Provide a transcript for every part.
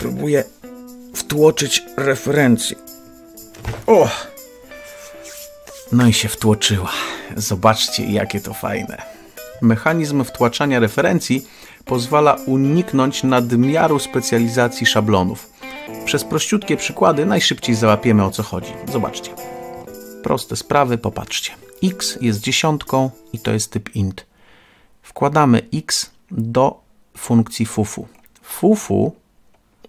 próbuję wtłoczyć referencję. O! No i się wtłoczyła. Zobaczcie, jakie to fajne. Mechanizm wtłaczania referencji pozwala uniknąć nadmiaru specjalizacji szablonów. Przez prościutkie przykłady najszybciej załapiemy o co chodzi. Zobaczcie. Proste sprawy, popatrzcie. x jest dziesiątką i to jest typ int. Wkładamy x do funkcji fufu. Fufu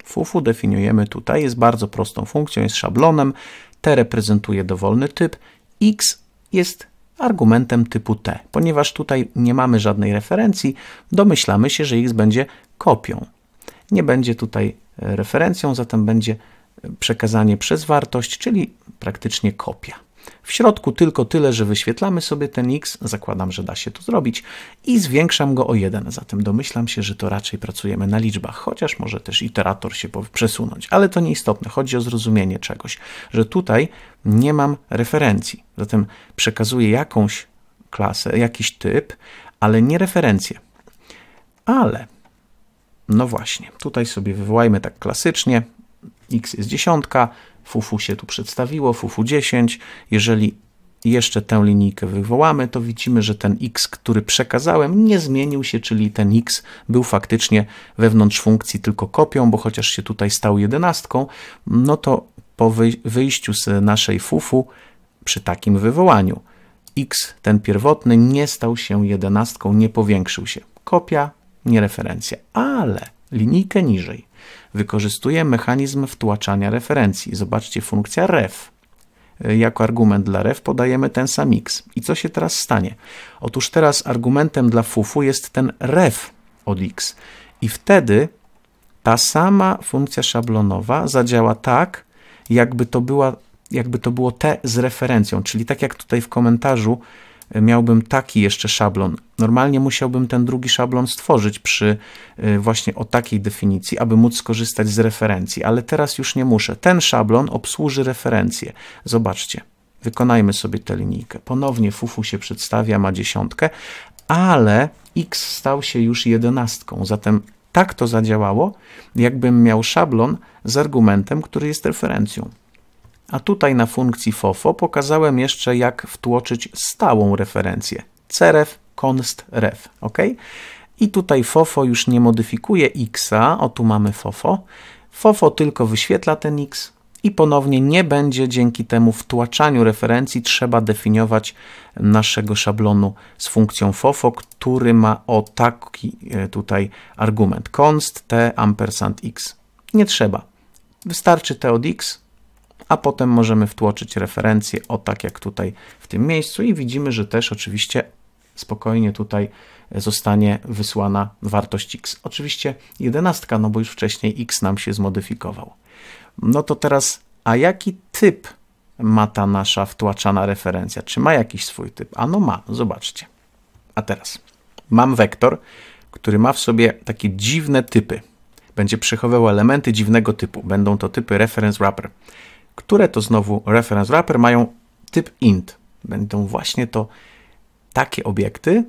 FUFU definiujemy tutaj, jest bardzo prostą funkcją, jest szablonem, T reprezentuje dowolny typ, X jest argumentem typu T. Ponieważ tutaj nie mamy żadnej referencji, domyślamy się, że X będzie kopią. Nie będzie tutaj e, referencją, zatem będzie e, przekazanie przez wartość, czyli praktycznie kopia. W środku tylko tyle, że wyświetlamy sobie ten x, zakładam, że da się to zrobić, i zwiększam go o 1. Zatem domyślam się, że to raczej pracujemy na liczbach, chociaż może też iterator się przesunąć, ale to nieistotne. Chodzi o zrozumienie czegoś, że tutaj nie mam referencji. Zatem przekazuję jakąś klasę, jakiś typ, ale nie referencję. Ale, no właśnie, tutaj sobie wywołajmy tak klasycznie, x jest dziesiątka, Fufu się tu przedstawiło, Fufu 10. Jeżeli jeszcze tę linijkę wywołamy, to widzimy, że ten x, który przekazałem, nie zmienił się, czyli ten x był faktycznie wewnątrz funkcji tylko kopią, bo chociaż się tutaj stał jedenastką, no to po wyjściu z naszej fufu przy takim wywołaniu x, ten pierwotny, nie stał się jedenastką, nie powiększył się. Kopia, nie referencja, ale linijkę niżej. Wykorzystuje mechanizm wtłaczania referencji. Zobaczcie, funkcja ref. Y, jako argument dla ref podajemy ten sam x. I co się teraz stanie? Otóż teraz argumentem dla fufu jest ten ref od x. I wtedy ta sama funkcja szablonowa zadziała tak, jakby to, była, jakby to było t z referencją, czyli tak jak tutaj w komentarzu miałbym taki jeszcze szablon. Normalnie musiałbym ten drugi szablon stworzyć przy y, właśnie o takiej definicji, aby móc skorzystać z referencji, ale teraz już nie muszę. Ten szablon obsłuży referencję. Zobaczcie. Wykonajmy sobie tę linijkę. Ponownie Fufu się przedstawia, ma dziesiątkę, ale x stał się już jedenastką, zatem tak to zadziałało, jakbym miał szablon z argumentem, który jest referencją. A tutaj na funkcji FOFO pokazałem jeszcze jak wtłoczyć stałą referencję. Ceref const ref, ok? I tutaj FOFO już nie modyfikuje x'a, o tu mamy FOFO. FOFO tylko wyświetla ten x i ponownie nie będzie dzięki temu wtłaczaniu referencji trzeba definiować naszego szablonu z funkcją FOFO, który ma o taki e, tutaj argument const t ampersand x. Nie trzeba. Wystarczy t od x a potem możemy wtłoczyć referencję o tak jak tutaj w tym miejscu i widzimy, że też oczywiście spokojnie tutaj zostanie wysłana wartość x. Oczywiście jedenastka, no bo już wcześniej x nam się zmodyfikował. No to teraz, a jaki typ ma ta nasza wtłaczana referencja? Czy ma jakiś swój typ? Ano ma, zobaczcie. A teraz mam wektor, który ma w sobie takie dziwne typy. Będzie przechowywał elementy dziwnego typu. Będą to typy reference wrapper które to znowu reference wrapper mają typ int. Będą właśnie to takie obiekty,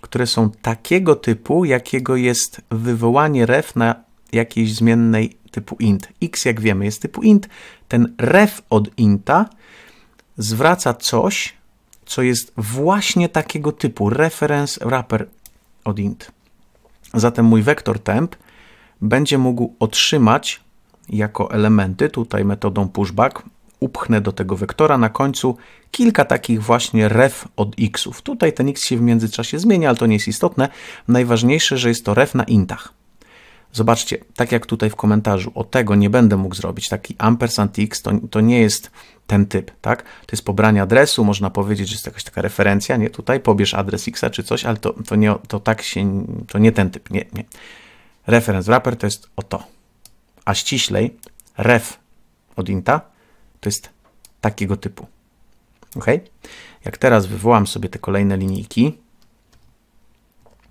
które są takiego typu, jakiego jest wywołanie ref na jakiejś zmiennej typu int. x, jak wiemy, jest typu int. Ten ref od inta zwraca coś, co jest właśnie takiego typu, reference wrapper od int. Zatem mój wektor temp będzie mógł otrzymać jako elementy, tutaj metodą pushback, upchnę do tego wektora na końcu kilka takich właśnie ref od xów. Tutaj ten x się w międzyczasie zmienia, ale to nie jest istotne. Najważniejsze, że jest to ref na intach. Zobaczcie, tak jak tutaj w komentarzu, o tego nie będę mógł zrobić. Taki ampersand x to, to nie jest ten typ, tak? To jest pobranie adresu, można powiedzieć, że jest jakaś taka referencja, nie? Tutaj pobierz adres x czy coś, ale to, to, nie, to tak się, to nie ten typ, nie, nie. Reference wrapper to jest o to a ściślej ref od inta to jest takiego typu. Ok? Jak teraz wywołam sobie te kolejne linijki,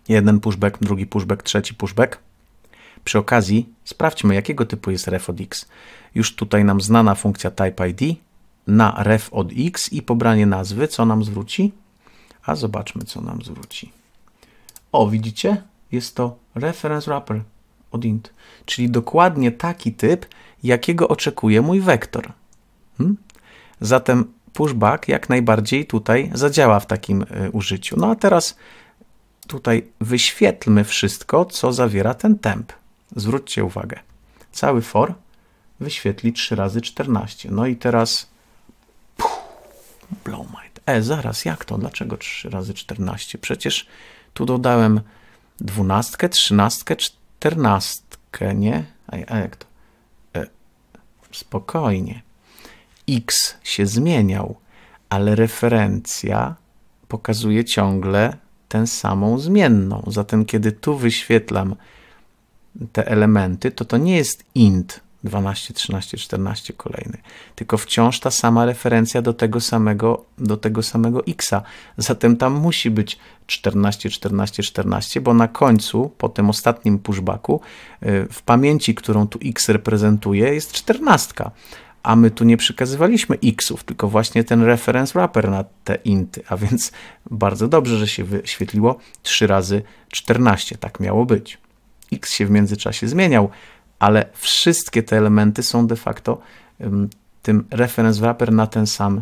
jeden pushback, drugi pushback, trzeci pushback, przy okazji sprawdźmy, jakiego typu jest ref od x. Już tutaj nam znana funkcja typeid na ref od x i pobranie nazwy, co nam zwróci? A zobaczmy, co nam zwróci. O, widzicie? Jest to reference wrapper od int, czyli dokładnie taki typ, jakiego oczekuje mój wektor. Hmm? Zatem pushback jak najbardziej tutaj zadziała w takim y, użyciu. No a teraz tutaj wyświetlmy wszystko, co zawiera ten temp. Zwróćcie uwagę. Cały for wyświetli 3 razy 14. No i teraz puh, E, zaraz, jak to? Dlaczego 3 razy 14? Przecież tu dodałem dwunastkę, trzynastkę, czternastkę, nie? A, jak to? E, spokojnie. X się zmieniał, ale referencja pokazuje ciągle tę samą zmienną. Zatem, kiedy tu wyświetlam te elementy, to to nie jest int, 12, 13, 14 kolejny. Tylko wciąż ta sama referencja do tego samego, do tego samego X-a. Zatem tam musi być 14, 14, 14, bo na końcu, po tym ostatnim pushbacku, y, w pamięci, którą tu X reprezentuje, jest 14. A my tu nie przekazywaliśmy X-ów, tylko właśnie ten reference wrapper na te inty. A więc bardzo dobrze, że się wyświetliło 3 razy 14. Tak miało być. X się w międzyczasie zmieniał ale wszystkie te elementy są de facto tym reference wrapper na ten sam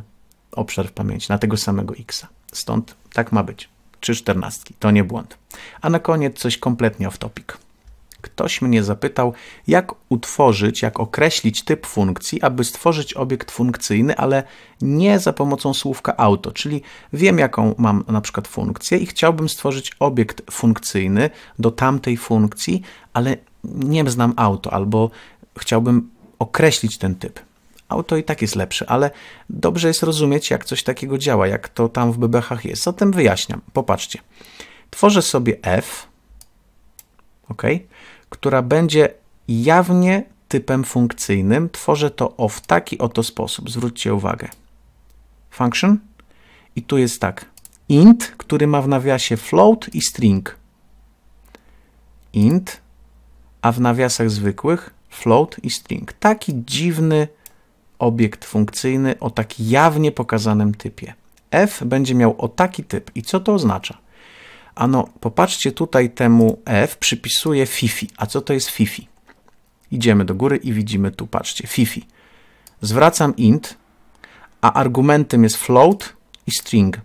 obszar w pamięci, na tego samego x. -a. Stąd tak ma być. Trzy czternastki, to nie błąd. A na koniec coś kompletnie off topic. Ktoś mnie zapytał, jak utworzyć, jak określić typ funkcji, aby stworzyć obiekt funkcyjny, ale nie za pomocą słówka auto, czyli wiem, jaką mam na przykład funkcję i chciałbym stworzyć obiekt funkcyjny do tamtej funkcji, ale nie znam auto, albo chciałbym określić ten typ. Auto i tak jest lepsze, ale dobrze jest rozumieć, jak coś takiego działa, jak to tam w bebechach jest. Zatem wyjaśniam. Popatrzcie. Tworzę sobie f, ok, która będzie jawnie typem funkcyjnym. Tworzę to o w taki oto sposób. Zwróćcie uwagę. Function. I tu jest tak. Int, który ma w nawiasie float i string. Int a w nawiasach zwykłych float i string. Taki dziwny obiekt funkcyjny o tak jawnie pokazanym typie. f będzie miał o taki typ. I co to oznacza? Ano, popatrzcie tutaj temu f przypisuje fifi. A co to jest fifi? Idziemy do góry i widzimy tu, patrzcie, fifi. Zwracam int, a argumentem jest float i string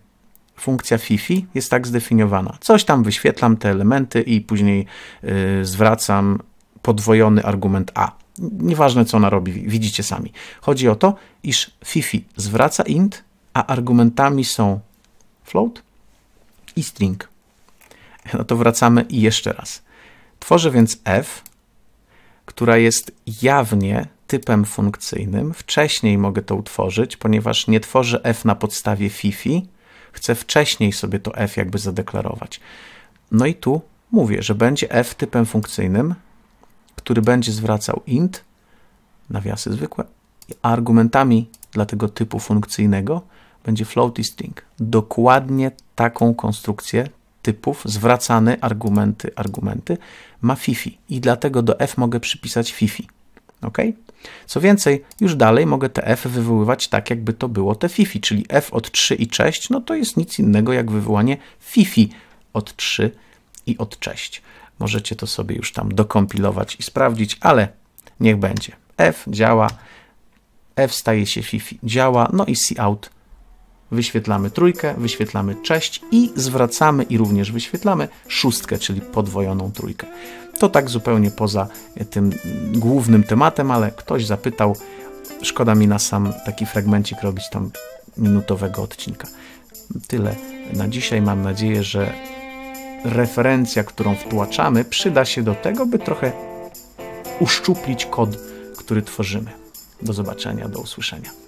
funkcja FIFI jest tak zdefiniowana. Coś tam wyświetlam te elementy i później y, zwracam podwojony argument A. Nieważne co ona robi, widzicie sami. Chodzi o to, iż FIFI zwraca int, a argumentami są float i string. No to wracamy i jeszcze raz. Tworzę więc f, która jest jawnie typem funkcyjnym. Wcześniej mogę to utworzyć, ponieważ nie tworzę f na podstawie FIFI, chcę wcześniej sobie to f jakby zadeklarować. No i tu mówię, że będzie f typem funkcyjnym, który będzie zwracał int, nawiasy zwykłe, a argumentami dla tego typu funkcyjnego będzie float i string. Dokładnie taką konstrukcję typów zwracane argumenty, argumenty ma fifi i dlatego do f mogę przypisać fifi. Ok? Co więcej, już dalej mogę te f wywoływać tak, jakby to było te fifi, czyli f od 3 i 6, no to jest nic innego jak wywołanie fifi od 3 i od 6. Możecie to sobie już tam dokompilować i sprawdzić, ale niech będzie. f działa, f staje się fifi, działa, no i cout wyświetlamy trójkę, wyświetlamy cześć i zwracamy i również wyświetlamy szóstkę, czyli podwojoną trójkę. To tak zupełnie poza tym głównym tematem, ale ktoś zapytał, szkoda mi na sam taki fragmencik robić tam minutowego odcinka. Tyle na dzisiaj. Mam nadzieję, że referencja, którą wtłaczamy, przyda się do tego, by trochę uszczuplić kod, który tworzymy. Do zobaczenia, do usłyszenia.